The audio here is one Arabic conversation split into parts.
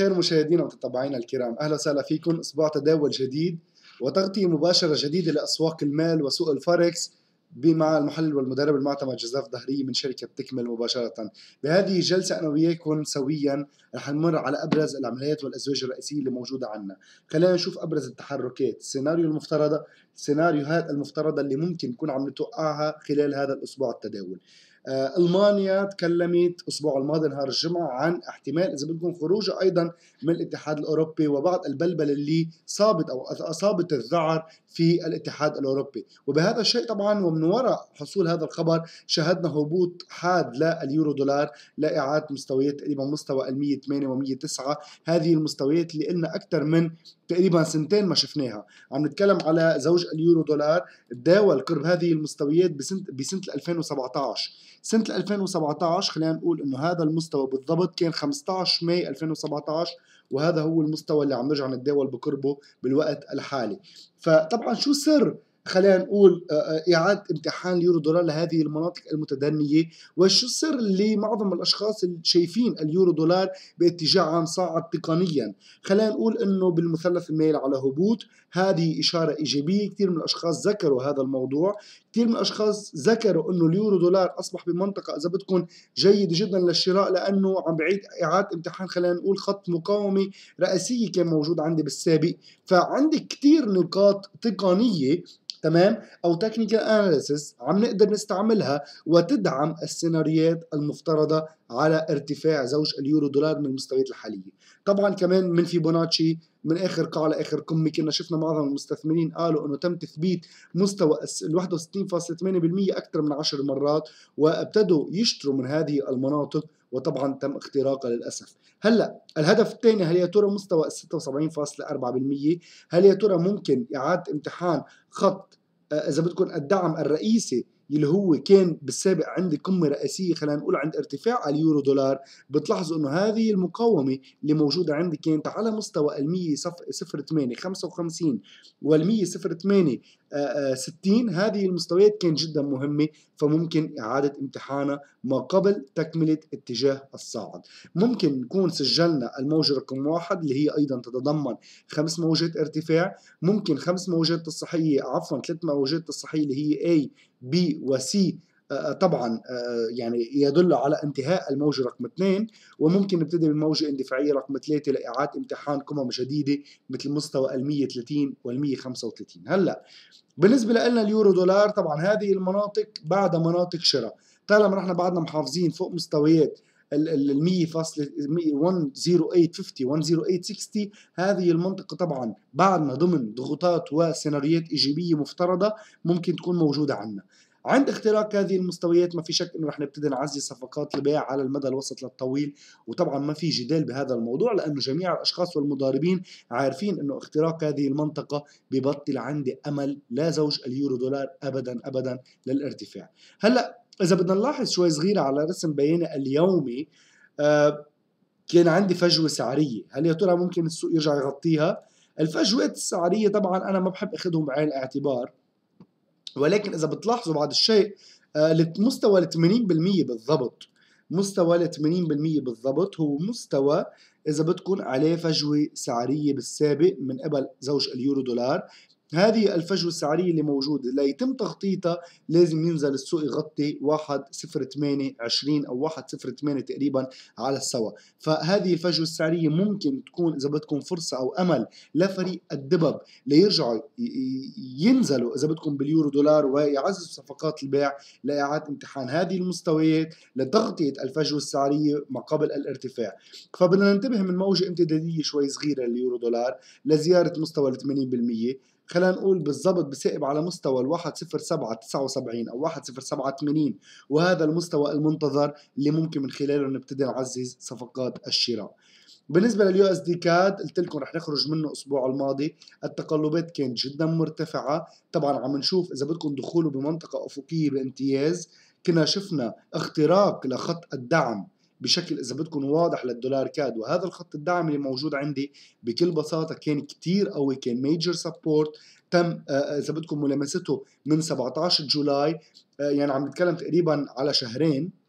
الخير مشاهدينا ومتابعينا الكرام اهلا وسهلا فيكم اسبوع تداول جديد وتغطيه مباشره جديده لاسواق المال وسوق الفوركس بمع المحلل والمدرب المعتمد جزاف ظهري من شركه بتكمل مباشره بهذه الجلسه انا وياكم سويا رح نمر على ابرز العمليات والازواج الرئيسيه اللي موجوده عندنا خلينا نشوف ابرز التحركات السيناريو المفترضه السيناريوهات المفترضه اللي ممكن نكون عم نتوقعها خلال هذا الاسبوع التداول آه، المانيا تكلمت الاسبوع الماضي نهار الجمعه عن احتمال اذا بدكم خروجها ايضا من الاتحاد الاوروبي وبعض البلبله اللي صابت او اصابت الذعر في الاتحاد الاوروبي، وبهذا الشيء طبعا ومن وراء حصول هذا الخبر شهدنا هبوط حاد لليورو دولار لاعاده مستويات تقريبا مستوى ال 108 و 109 هذه المستويات اللي قلنا اكثر من تقريبا سنتين ما شفناها عم نتكلم على زوج اليورو دولار تداول قرب هذه المستويات بسنه بسنه 2017 سنه 2017 خلينا نقول انه هذا المستوى بالضبط كان 15 ماي 2017 وهذا هو المستوى اللي عم نرجع نتداول بقربه بالوقت الحالي فطبعا شو سر خلينا نقول آه، آه، اعاده امتحان اليورو دولار لهذه المناطق المتدنيه وشو السر اللي معظم الاشخاص اللي شايفين اليورو دولار باتجاه عام صاعد تقنيا خلينا نقول انه بالمثلث الميل على هبوط هذه إشارة إيجابية كثير من الأشخاص ذكروا هذا الموضوع كثير من الأشخاص ذكروا أنه اليورو دولار أصبح بمنطقة إذا بدكم جيدة جدا للشراء لأنه عم بعيد إعادة امتحان خلينا نقول خط مقاومة رئيسية كان موجود عندي بالسابق فعندي كثير نقاط تقنية تمام او تكنيكال اناليسيس عم نقدر نستعملها وتدعم السيناريوهات المفترضه على ارتفاع زوج اليورو دولار من المستويات الحاليه طبعا كمان من فيبوناتشي من اخر قاع لاخر قمه كنا شفنا معظم المستثمرين قالوا انه تم تثبيت مستوى ال 61.8% اكثر من 10 مرات وابتدوا يشتروا من هذه المناطق وطبعا تم اختراقها للاسف هلا الهدف الثاني هل يا ترى مستوى ال 76.4% هل يا ترى ممكن اعاده امتحان خط آه، اذا بدكم الدعم الرئيسي اللي هو كان بالسابق عندي قمه رئيسيه خلينا نقول عند ارتفاع اليورو دولار بتلاحظوا انه هذه المقاومه اللي موجوده عندي كانت على مستوى ال 100 صفر 8 55 وال 100 صفر 8 60 آه، آه، هذه المستويات كانت جدا مهمه فممكن اعاده امتحانها ما قبل تكمله اتجاه الصاعد ممكن نكون سجلنا الموجه رقم واحد اللي هي ايضا تتضمن خمس موجات ارتفاع ممكن خمس موجات تصحيحيه عفوا ثلاث موجات تصحيحيه اللي هي اي بي وسي آه، آه، طبعا آه، يعني يدل على انتهاء الموجة رقم 2 وممكن نبتدي بالموجة اندفاعية رقم 3 لإعادة امتحان قمم شديدة مثل مستوى ال 130 وال 135 هلا بالنسبة لنا اليورو دولار طبعا هذه المناطق بعد مناطق شراء طالما طيب نحن بعدنا محافظين فوق مستويات ال 100 فاصلة 10850 10860 هذه المنطقة طبعا بعد ما ضمن ضغوطات وسيناريوهات إيجابية مفترضة ممكن تكون موجودة عندنا عند اختراق هذه المستويات ما في شك انه رح نبتدي نعزي صفقات البيع على المدى الوسط للطويل وطبعا ما في جدال بهذا الموضوع لانه جميع الاشخاص والمضاربين عارفين انه اختراق هذه المنطقه ببطل عندي امل لا زوج اليورو دولار ابدا ابدا للارتفاع هلا إذا بدنا نلاحظ شوي صغيرة على رسم بياني اليومي آه كان عندي فجوة سعرية هل يا ترى ممكن السوق يرجع يغطيها الفجوات السعرية طبعا أنا ما بحب أخذهم بعين الاعتبار ولكن إذا بتلاحظوا بعض الشيء آه مستوى ال 80% بالضبط مستوى ال 80% بالضبط هو مستوى إذا بدكم عليه فجوة سعرية بالسابق من قبل زوج اليورو دولار هذه الفجوه السعريه اللي موجوده ليتم تغطيتها لازم ينزل السوق يغطي 1.08 20 او 1.08 تقريبا على السوا فهذه الفجوه السعريه ممكن تكون اذا بدكم فرصه او امل لفريق الدبب ليرجعوا ينزلوا اذا بدكم باليورو دولار ويعززوا صفقات البيع لاعاده امتحان هذه المستويات لتغطيه الفجوه السعريه ما قبل الارتفاع فبدنا ننتبه من موجه امتداديه شوي صغيره لليورو دولار لزياره مستوى ال 80% خلينا نقول بالضبط بثائب على مستوى ال 10779 او 10780 وهذا المستوى المنتظر اللي ممكن من خلاله نبتدي نعزز صفقات الشراء بالنسبه لليو اس دي كاد قلت لكم رح نخرج منه الاسبوع الماضي التقلبات كانت جدا مرتفعه طبعا عم نشوف اذا بدكم دخوله بمنطقه افقيه بامتياز كنا شفنا اختراق لخط الدعم بشكل اذا بدكم واضح للدولار كاد وهذا الخط الدعم اللي موجود عندي بكل بساطه كان كتير قوي كان ميجر سبورت تم آه، آه، اذا بدكم ملامسته من 17 جولاي آه، يعني عم نتكلم تقريبا على شهرين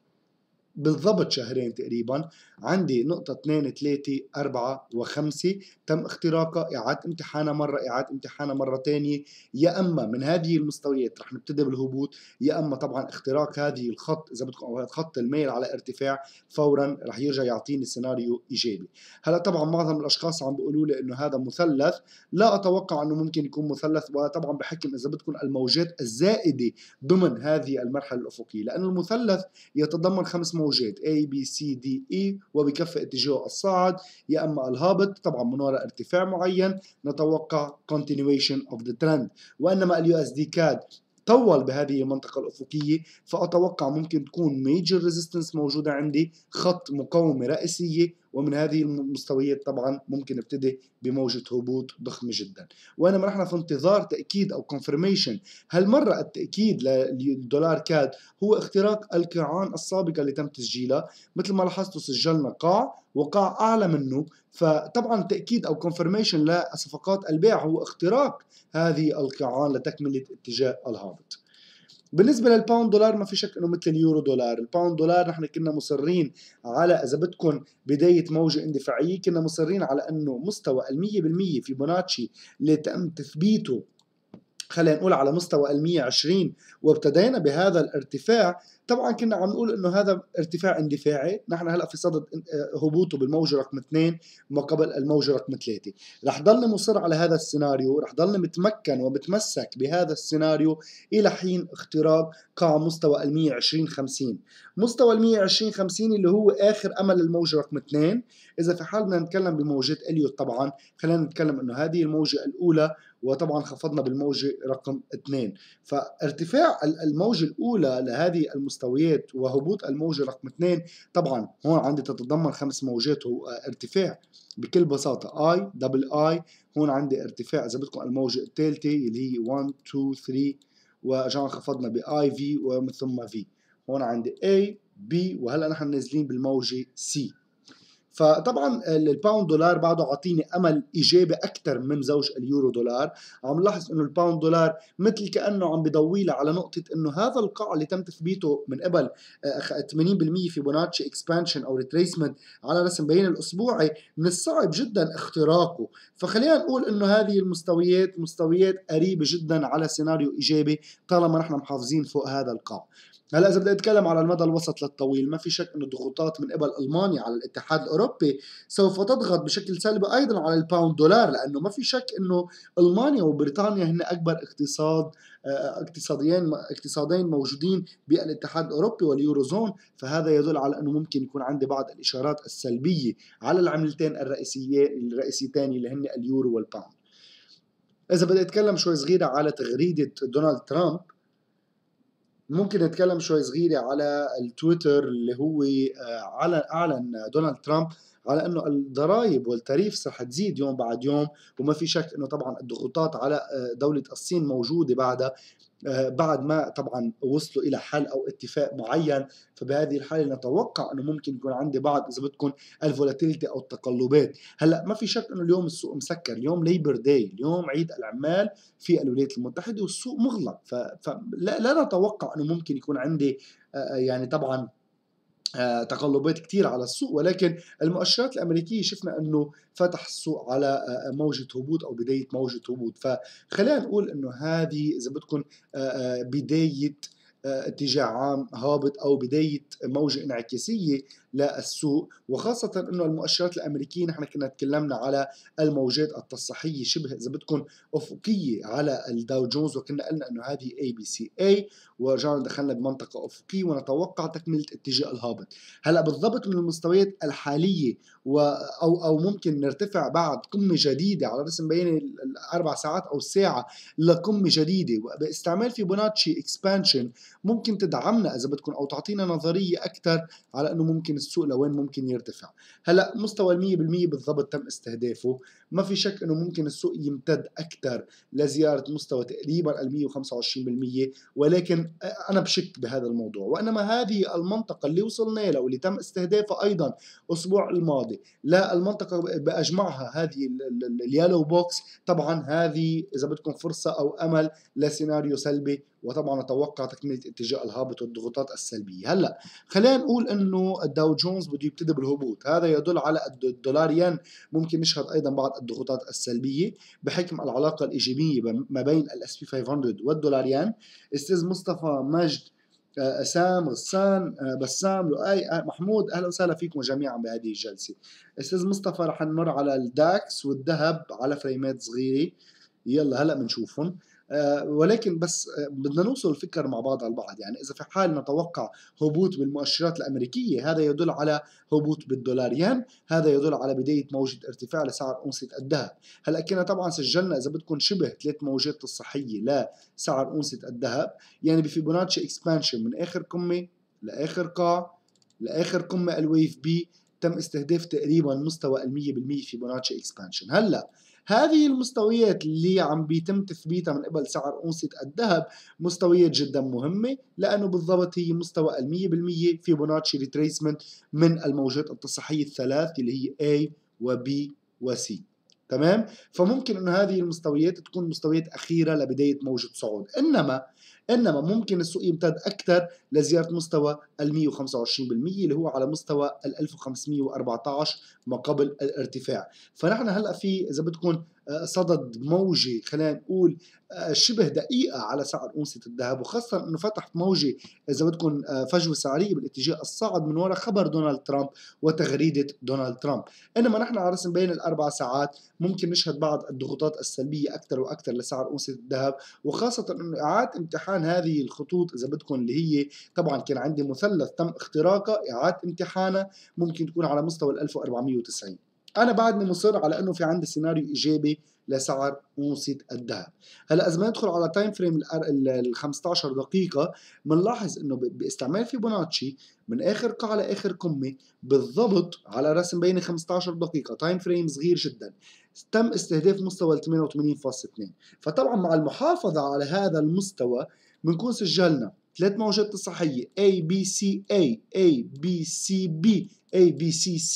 بالضبط شهرين تقريبا عندي نقطة 2 3 4 و5 تم اختراقها إعادة امتحانها مرة إعادة امتحانها مرة ثانية يا أما من هذه المستويات رح نبتدي بالهبوط يا أما طبعا اختراق هذه الخط إذا بدكم أو خط الميل على ارتفاع فورا رح يرجع يعطيني سيناريو إيجابي هلا طبعا معظم الأشخاص عم بيقولوا لي إنه هذا مثلث لا أتوقع إنه ممكن يكون مثلث وطبعا بحكم إذا بدكم الموجات الزائدة ضمن هذه المرحلة الأفقية لأنه المثلث يتضمن خمس موجات A B C D E وبكفة اتجاهه الصاعد يا اما الهابط طبعا من وراء ارتفاع معين نتوقع continuation of the trend وانما اليو اس دي كاد طول بهذه المنطقة الأفقية فأتوقع ممكن تكون ميجر ريزيستنس موجودة عندي خط مقاومة رئيسية ومن هذه المستويات طبعا ممكن نبتدي بموجة هبوط ضخمة جدا وإنما نحن في انتظار تأكيد أو كونفرميشن هالمرة التأكيد للدولار كاد هو اختراق القاعان السابقة اللي تم تسجيلها مثل ما لاحظتوا سجلنا قاع وقاع أعلى منه فطبعا تأكيد أو كونفرميشن لصفقات البيع هو اختراق هذه القاعان لتكملة اتجاه الهابط بالنسبه للباوند دولار ما في شك انه مثل اليورو دولار الباوند دولار نحن كنا مصرين على اذا بدكم بدايه موجه اندفاعيه كنا مصرين على انه مستوى ال 100% في بوناتشي اللي تم تثبيته خلينا نقول على مستوى ال 120 وابتدينا بهذا الارتفاع طبعا كنا عم نقول انه هذا ارتفاع اندفاعي نحن هلا في صدد آه، هبوطه بالموجه رقم اثنين ما قبل الموجه رقم ثلاثه رح ضلني مصر على هذا السيناريو رح ضلني متمكن ومتمسك بهذا السيناريو الى حين اختراق قاع مستوى ال 120 50 مستوى ال 120 50 اللي هو اخر امل الموجه رقم اثنين اذا في حال بدنا نتكلم بموجات اليوت طبعا خلينا نتكلم انه هذه الموجه الاولى وطبعا خفضنا بالموجة رقم 2 فارتفاع الموجة الأولى لهذه المستويات وهبوط الموجة رقم 2 طبعا هون عندي تتضمن خمس موجات ارتفاع بكل بساطة I دبل I هون عندي ارتفاع إذا بدكم الموجة الثالثة اللي هي 1 2 3 ورجعنا خفضنا ب I V ومن ثم V هون عندي A B وهلا نحن نازلين بالموجة C فطبعا الباوند دولار بعده عاطيني امل ايجابي اكثر من زوج اليورو دولار عم نلاحظ انه الباوند دولار مثل كانه عم بضوي على نقطه انه هذا القاع اللي تم تثبيته من قبل 80% آه، في بوناتشي اكسبانشن او ريتريسمنت على رسم بيان الاسبوعي من الصعب جدا اختراقه فخلينا نقول انه هذه المستويات مستويات قريبه جدا على سيناريو ايجابي طالما نحن محافظين فوق هذا القاع هلا اذا بدي اتكلم على المدى الوسط للطويل ما في شك انه الضغوطات من قبل المانيا على الاتحاد الاوروبي سوف تضغط بشكل سلبي ايضا على الباوند دولار لانه ما في شك انه المانيا وبريطانيا هن اكبر اقتصاد آه، اقتصاديين اقتصادين موجودين بالاتحاد الاوروبي واليورو زون فهذا يدل على انه ممكن يكون عندي بعض الاشارات السلبيه على العملتين الرئيسيه الرئيسيتين اللي هن اليورو والباوند اذا بدي اتكلم شوي صغيره على تغريده دونالد ترامب ممكن نتكلم شوي صغيرة على التويتر اللي هو آه، أعلن دونالد ترامب على انه الضرائب والتريف رح تزيد يوم بعد يوم وما في شك انه طبعا الضغوطات على آه، دوله الصين موجوده بعدها آه، بعد ما طبعا وصلوا الى حل او اتفاق معين فبهذه الحاله نتوقع انه ممكن يكون عندي بعض اذا بدكم الفولاتيليتي او التقلبات هلا ما في شك انه اليوم السوق مسكر اليوم ليبر داي اليوم عيد العمال في الولايات المتحده والسوق مغلق فلا لا نتوقع انه ممكن يكون عندي آه، يعني طبعا آه، تقلبات كتير على السوق ولكن المؤشرات الأمريكية شفنا أنه فتح السوق على آه، آه، موجة هبوط أو بداية موجة هبوط فخلينا نقول أنه هذه إذا بدكم بداية اتجاه عام هابط أو بداية موجة انعكاسية للسوق وخاصة أنه المؤشرات الأمريكية نحن كنا تكلمنا على الموجات التصحية شبه إذا بدكم أفقية على الداو جونز وكنا قلنا أنه هذه اي بي سي اي ورجعنا دخلنا بمنطقة أفقية ونتوقع تكملة اتجاه الهابط هلا بالضبط من المستويات الحالية و أو أو ممكن نرتفع بعد قمة جديدة على رسم بين الأربع ساعات أو الساعة لقمة جديدة باستعمال فيبوناتشي اكسبانشن ممكن تدعمنا إذا بدكم أو تعطينا نظرية أكثر على أنه ممكن السوق لوين ممكن يرتفع هلا مستوى ال 100% بالضبط تم استهدافه ما في شك انه ممكن السوق يمتد اكثر لزياره مستوى تقريبا ال 125% ولكن انا بشك بهذا الموضوع وانما هذه المنطقه اللي وصلنا لها واللي تم استهدافها ايضا الاسبوع الماضي لا المنطقه باجمعها هذه اليالو بوكس طبعا هذه اذا بدكم فرصه او امل لسيناريو سلبي وطبعا اتوقع تكمله اتجاه الهابط والضغوطات السلبيه هلا خلينا نقول انه الداو جونز بده يبتدي بالهبوط هذا يدل على الدولار ين ممكن نشهد ايضا بعض الضغوطات السلبيه بحكم العلاقه الايجابيه ما بين الاس بي 500 والدولار ين استاذ مصطفى مجد اسام آه، غسان آه، بسام لؤي آه، محمود اهلا وسهلا فيكم جميعا بهذه الجلسه استاذ مصطفى رح نمر على الداكس والذهب على فريمات صغيره يلا هلا بنشوفهم آه، ولكن بس آه، بدنا نوصل الفكر مع بعض على بعض يعني اذا في حال نتوقع هبوط بالمؤشرات الامريكيه هذا يدل على هبوط بالدولار ين هذا يدل على بدايه موجه ارتفاع لسعر اونصه الذهب هلا كنا طبعا سجلنا اذا بدكم شبه ثلاث موجات الصحيه لسعر اونصه الذهب يعني بفيبوناتشي اكسبانشن من اخر قمه لاخر قاع لاخر قمه الويف بي تم استهداف تقريبا مستوى ال 100% فيبوناتشي اكسبانشن هلا هذه المستويات اللي عم بيتم تثبيتها من قبل سعر أونصة الذهب مستويات جدا مهمة لأنه بالضبط هي مستوى المية بالمية فيبوناتشي ريتريسمنت من الموجات التصحية الثلاث اللي هي A و B و C تمام فممكن انه هذه المستويات تكون مستويات اخيره لبدايه موجه صعود انما انما ممكن السوق يمتد اكثر لزياره مستوى الـ 125% اللي هو على مستوى ال 1514 ما قبل الارتفاع فنحن هلا في اذا بدكم آه، صدد موجي خلينا نقول آه، شبه دقيقة على سعر أونصة الذهب وخاصة أنه فتح موجة إذا بدكم آه، فجوة سعرية بالاتجاه الصاعد من وراء خبر دونالد ترامب وتغريدة دونالد ترامب إنما نحن على رسم بين الأربع ساعات ممكن نشهد بعض الضغوطات السلبية أكثر وأكثر لسعر أونصة الذهب وخاصة أنه إعادة امتحان هذه الخطوط إذا بدكم اللي هي طبعا كان عندي مثلث مثلث تم اختراقه إعادة امتحانه ممكن تكون على مستوى ال 1490 أنا بعدني مصر على أنه في عندي سيناريو إيجابي لسعر أونصة الذهب هلا إذا ندخل على تايم فريم ال 15 دقيقة بنلاحظ إنه باستعمال فيبوناتشي من آخر قاع لآخر قمة بالضبط على رسم بين 15 دقيقة تايم فريم صغير جدا تم استهداف مستوى ال 88.2 فطبعا مع المحافظة على هذا المستوى بنكون سجلنا ثلاث موجات صحية A B C A A B C B A B C C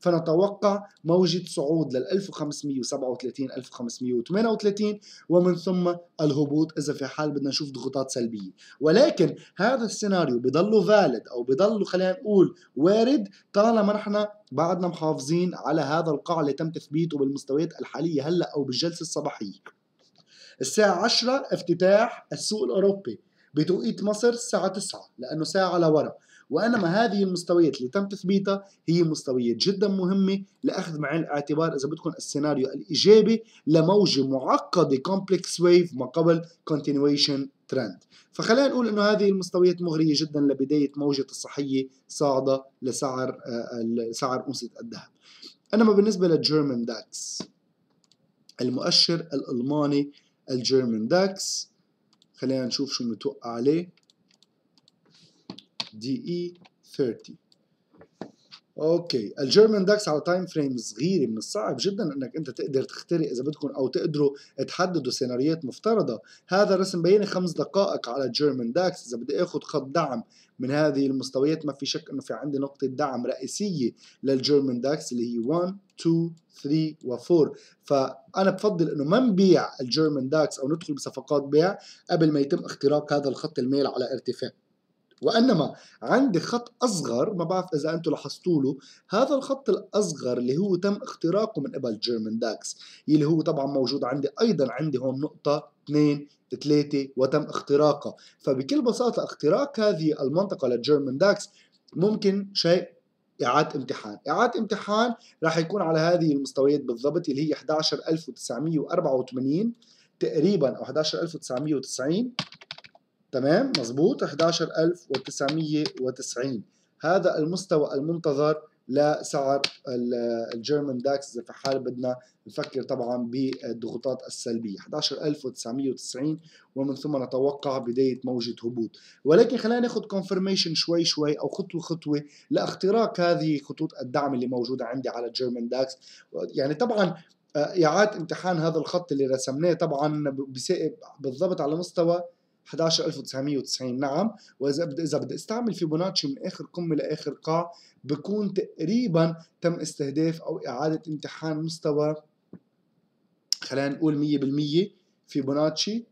فنتوقع موجة صعود لل 1537 1538 ومن ثم الهبوط إذا في حال بدنا نشوف ضغوطات سلبية ولكن هذا السيناريو بضله فالد أو بضله خلينا نقول وارد طالما نحن بعدنا محافظين على هذا القاع اللي تم تثبيته بالمستويات الحالية هلأ أو بالجلسة الصباحية الساعة 10 افتتاح السوق الأوروبي بتوقيت مصر الساعة 9 لأنه ساعة لورا وإنما هذه المستويات اللي تم تثبيتها هي مستويات جدا مهمة لأخذ معين الاعتبار إذا بدكم السيناريو الإيجابي لموجة معقدة كومبلكس ويف ما قبل continuation trend فخلينا نقول انه هذه المستويات مغريه جدا لبدايه موجه الصحيه صاعده لسعر آه، سعر انصه الذهب انما بالنسبه للجيرمان داكس المؤشر الالماني الجيرمان داكس خلينا نشوف شو متوقع عليه دي اي 30 اوكي الجيرمان داكس على تايم فريم صغيره من الصعب جدا انك انت تقدر تخترق اذا بدكم او تقدروا تحددوا سيناريوهات مفترضه هذا الرسم بين خمس دقائق على الجيرمان داكس اذا بدي اخذ خط دعم من هذه المستويات ما في شك انه في عندي نقطه دعم رئيسيه للجيرمان داكس اللي هي 1 2 3 و4 فانا بفضل انه ما نبيع الجيرمان داكس او ندخل بصفقات بيع قبل ما يتم اختراق هذا الخط الميل على ارتفاع وانما عندي خط اصغر ما بعرف اذا انتم لاحظتوا له هذا الخط الاصغر اللي هو تم اختراقه من قبل جيرمن داكس اللي هو طبعا موجود عندي ايضا عندي هون نقطه 2 3 وتم اختراقها فبكل بساطه اختراق هذه المنطقه لجيرمن داكس ممكن شيء إعادة امتحان إعادة امتحان راح يكون على هذه المستويات بالضبط اللي هي 11984 تقريبا أو 11990 تمام مظبوط 11990 هذا المستوى المنتظر لسعر الجيرمان داكس اذا في حال بدنا نفكر طبعا بالضغوطات السلبيه 11990 ومن ثم نتوقع بدايه موجه هبوط ولكن خلينا ناخذ كونفرميشن شوي شوي او خطوه خطوه لاختراق هذه خطوط الدعم اللي موجوده عندي على الجيرمان داكس يعني طبعا آه، اعاده امتحان هذا الخط اللي رسمناه طبعا بالضبط على مستوى 11990 نعم واذا بدي اذا بدي استعمل فيبوناتشي من اخر قمه لاخر قاع بكون تقريبا تم استهداف او اعاده امتحان مستوى خلينا نقول 100% فيبوناتشي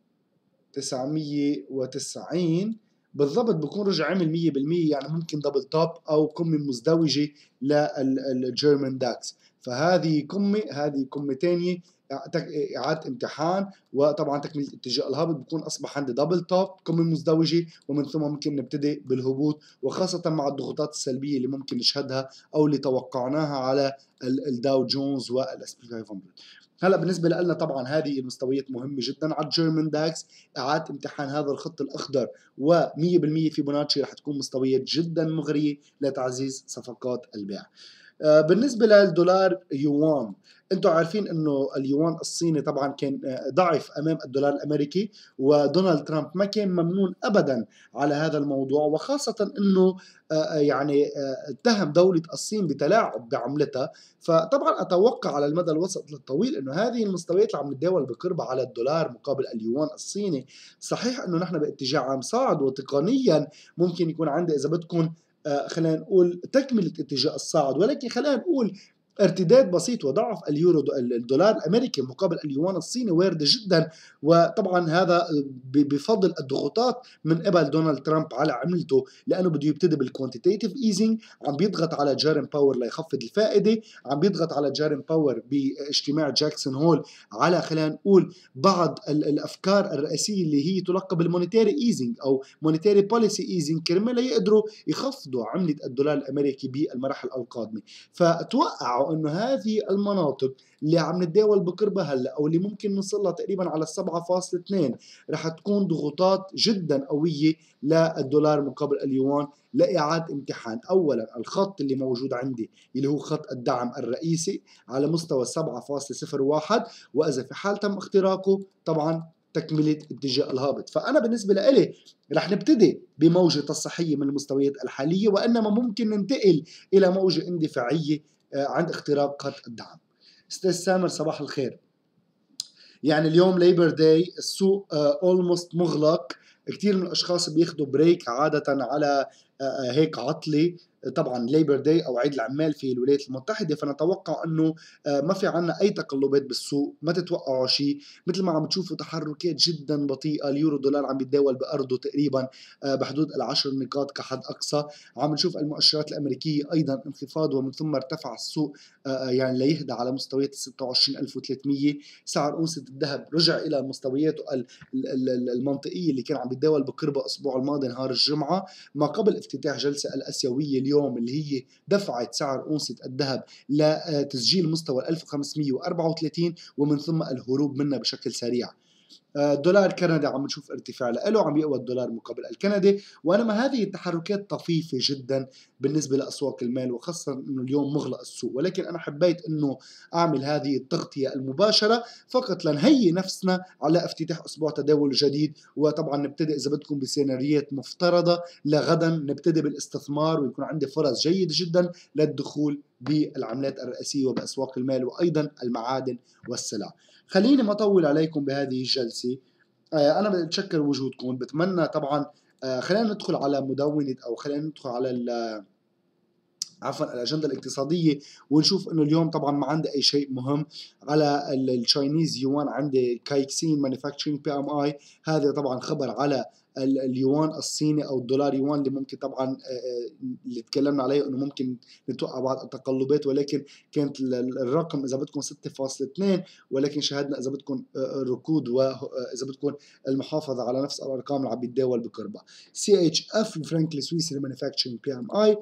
990 بالضبط بكون رجع عمل 100% يعني ممكن دبل توب او قمه مزدوجه للجيرمان داكس فهذه قمه هذه قمه ثانيه اعاده امتحان وطبعا تكمله اتجاه الهابط بكون اصبح عندي دبل توب قمه مزدوجه ومن ثم ممكن نبتدي بالهبوط وخاصه مع الضغوطات السلبيه اللي ممكن نشهدها او اللي توقعناها على الداو جونز والاس بي 500 هلا بالنسبه لنا طبعا هذه المستويات مهمه جدا على الجيرمان داكس اعاده امتحان هذا الخط الاخضر و100% في بوناتشي رح تكون مستويات جدا مغريه لتعزيز صفقات البيع آه، بالنسبه للدولار يوان انتم عارفين انه اليوان الصيني طبعا كان آه، ضعف امام الدولار الامريكي ودونالد ترامب ما كان ممنون ابدا على هذا الموضوع وخاصه انه آه، آه، يعني اتهم دولة الصين بتلاعب بعملتها فطبعا أتوقع على المدى الوسط الطويل أنه هذه المستويات اللي عم نتداول بقربها على الدولار مقابل اليوان الصيني صحيح أنه نحن باتجاه عام صاعد وتقنيا ممكن يكون عندي إذا بدكم خلينا نقول تكملة اتجاه الصاعد ولكن خلينا نقول ارتداد بسيط وضعف اليورو الدولار الامريكي مقابل اليوان الصيني وارد جدا وطبعا هذا بفضل الضغوطات من قبل دونالد ترامب على عملته لانه بده يبتدي بالكوانتيتيف ايزنج عم بيضغط على جارين باور ليخفض الفائده عم بيضغط على جارين باور باجتماع جاكسون هول على خلينا نقول بعض الافكار الرئيسيه اللي هي تلقب بالمونيتاري ايزنج او مونيتاري بوليسي ايزنج كرمال يقدروا يخفضوا عمله الدولار الامريكي بالمراحل القادمه فتوقعوا او انه هذه المناطق اللي عم نتداول بقربها هلا او اللي ممكن نوصل لها تقريبا على 7.2 رح تكون ضغوطات جدا قويه للدولار مقابل اليوان لإعادة امتحان أولا الخط اللي موجود عندي اللي هو خط الدعم الرئيسي على مستوى 7.01 وإذا في حال تم اختراقه طبعا تكملة اتجاه الهابط فأنا بالنسبة لإلي رح نبتدي بموجة تصحية من المستويات الحالية وإنما ممكن ننتقل إلى موجة اندفاعية آه، عند اختراقات الدعم استاذ سامر صباح الخير يعني اليوم ليبر داي السوق اولموست آه، مغلق كثير من الاشخاص بياخذوا بريك عاده على آه، هيك عطله طبعا ليبر داي او عيد العمال في الولايات المتحده فنتوقع انه آه، ما في عنا اي تقلبات بالسوق ما تتوقعوا شيء مثل ما عم تشوفوا تحركات جدا بطيئه اليورو دولار عم يتداول بارضه تقريبا آه، بحدود العشر نقاط كحد اقصى عم نشوف المؤشرات الامريكيه ايضا انخفاض ومن ثم ارتفع السوق آه، يعني ليهدى على مستويات 26300 سعر أونصة الذهب رجع إلى مستوياته المنطقية اللي كان عم يتداول بقرب الأسبوع الماضي نهار الجمعة ما قبل افتتاح جلسة الأسيوية اليوم اليوم اللي هي دفعت سعر أونصة الذهب لتسجيل مستوى 1534 ومن ثم الهروب منها بشكل سريع آه، دولار كندا عم نشوف ارتفاع له عم يقوى الدولار مقابل الكندي وانما هذه التحركات طفيفه جدا بالنسبه لاسواق المال وخاصه انه اليوم مغلق السوق ولكن انا حبيت انه اعمل هذه التغطيه المباشره فقط لنهيئ نفسنا على افتتاح اسبوع تداول جديد وطبعا نبتدئ اذا بدكم بسيناريوهات مفترضه لغدا نبتدئ بالاستثمار ويكون عندي فرص جيده جدا للدخول بالعملات الرئيسيه وباسواق المال وايضا المعادن والسلع خليني ما اطول عليكم بهذه الجلسه نفسي آه، انا بتشكر وجودكم بتمنى طبعا آه، خلينا ندخل على مدونه او خلينا ندخل على ال عفوا الاجنده الاقتصاديه ونشوف انه اليوم طبعا ما عندي اي شيء مهم على التشاينيز يوان عندي كايكسين مانيفاكتشرنج بي ام اي هذا طبعا خبر على اليوان الصيني او الدولار يوان اللي ممكن طبعا آه، آه، اللي تكلمنا عليه انه ممكن نتوقع بعض التقلبات ولكن كانت الرقم اذا بدكم 6.2 ولكن شاهدنا اذا بدكم آه، ركود واذا بدكم المحافظه على نفس الارقام اللي عم بيتداول بقربها سي اتش اف الفرنك السويسري مانيفاكتشرنج بي ام اي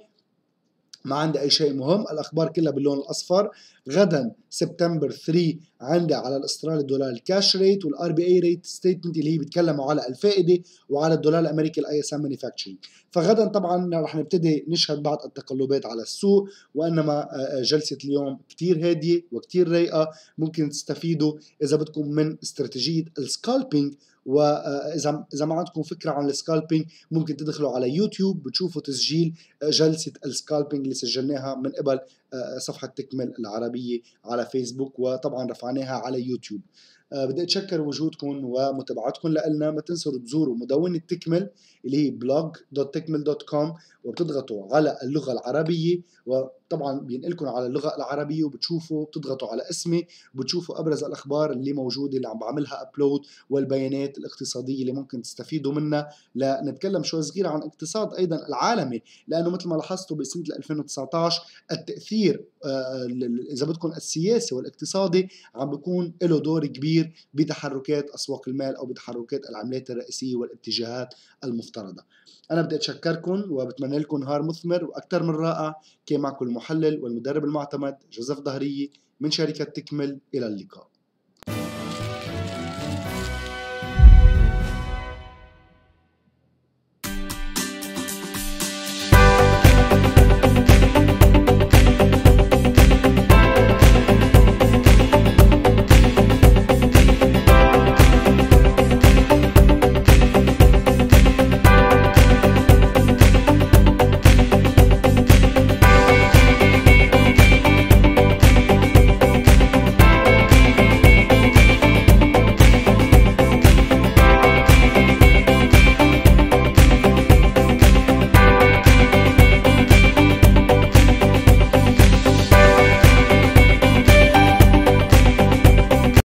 ما عندي اي شيء مهم الاخبار كلها باللون الاصفر غدا سبتمبر 3 عندي على الاسترالي الدولار الكاش ريت والار بي اي ريت ستيتمنت اللي هي بتكلم على الفائده وعلى الدولار الامريكي الاي اس ام مانيفاكتشرنج فغدا طبعا رح نبتدي نشهد بعض التقلبات على السوق وانما آه، آه، جلسه اليوم كتير هاديه وكتير رايقه ممكن تستفيدوا اذا بدكم من استراتيجيه السكالبينج واذا اذا ما عندكم فكره عن السكالبينج ممكن تدخلوا على يوتيوب بتشوفوا تسجيل آه، جلسه السكالبينج اللي سجلناها من قبل آه، صفحه تكمل العربيه على فيسبوك وطبعا رفعناها على يوتيوب آه، بدي اتشكر وجودكم ومتابعتكم لنا ما تنسوا تزوروا مدونة تكمل اللي هي blog.تكمل.com وبتضغطوا على اللغة العربية و طبعا بينقلكم على اللغه العربيه وبتشوفوا بتضغطوا على اسمي بتشوفوا ابرز الاخبار اللي موجوده اللي عم بعملها ابلود والبيانات الاقتصاديه اللي ممكن تستفيدوا منها لنتكلم شوي صغير عن اقتصاد ايضا العالمي لانه مثل ما لاحظتوا بسنه 2019 التاثير آه، اذا بدكم السياسي والاقتصادي عم بيكون له دور كبير بتحركات اسواق المال او بتحركات العملات الرئيسيه والاتجاهات المفترضه انا بدي اتشكركم وبتمنى لكم نهار مثمر واكثر من رائع كان معكم المحلل والمدرب المعتمد جوزيف ظهريه من شركه تكمل الى اللقاء